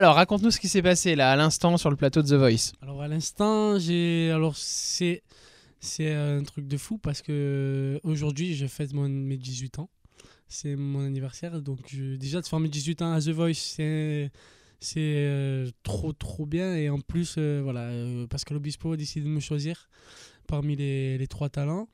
Alors raconte-nous ce qui s'est passé là à l'instant sur le plateau de The Voice. Alors à l'instant, j'ai alors c'est c'est un truc de fou parce que aujourd'hui, je fête mon... mes 18 ans. C'est mon anniversaire donc déjà de faire mes 18 ans à The Voice, c'est euh, trop trop bien et en plus euh, voilà, parce euh, Pascal Obispo a décidé de me choisir parmi les, les trois talents.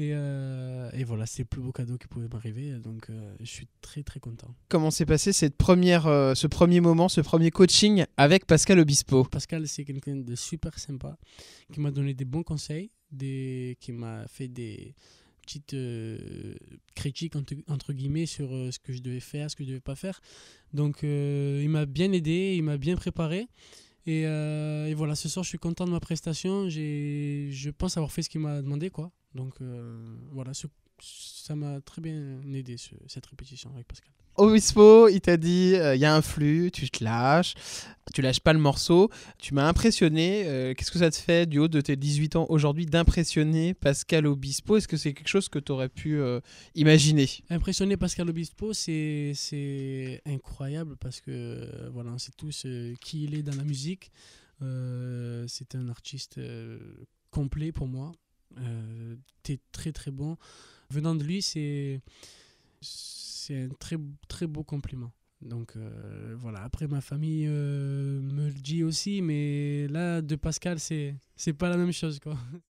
Euh, et, voilà, c'est le plus beau cadeau qui pouvait m'arriver. Donc, euh, je suis très, très content. Comment s'est passé cette première, euh, ce premier moment, ce premier coaching avec Pascal Obispo Pascal, c'est quelqu'un de super sympa qui m'a donné des bons conseils, des, qui m'a fait des petites critiques, entre, guillemets, sur ce que je devais faire, ce que je devais pas faire. Donc, il m'a bien aidé, il m'a bien préparé. Et, et, voilà, ce soir, je suis content de ma prestation. Je pense avoir fait ce qu'il m'a demandé, quoi. Donc euh, voilà, ça m'a très bien aidé cette répétition avec Pascal. Obispo, oh, il t'a dit, euh, il y a un flux, tu te lâches, tu lâches pas le morceau. Tu m'as impressionné. Euh, qu'est-ce que ça te fait du haut de tes 18 ans aujourd'hui d'impressionner Pascal Obispo Est-ce que c'est quelque chose que tu aurais pu imaginer Impressionner Pascal Obispo, c'est incroyable parce que voilà, c'est sait tous qui il est dans la musique. c'est un artiste complet pour moi. Euh, t'es très très bon. Venant de lui, c'est un très très beau compliment. Donc euh, voilà, après ma famille euh, me le dit aussi, mais là, de Pascal, c'est pas la même chose. quoi.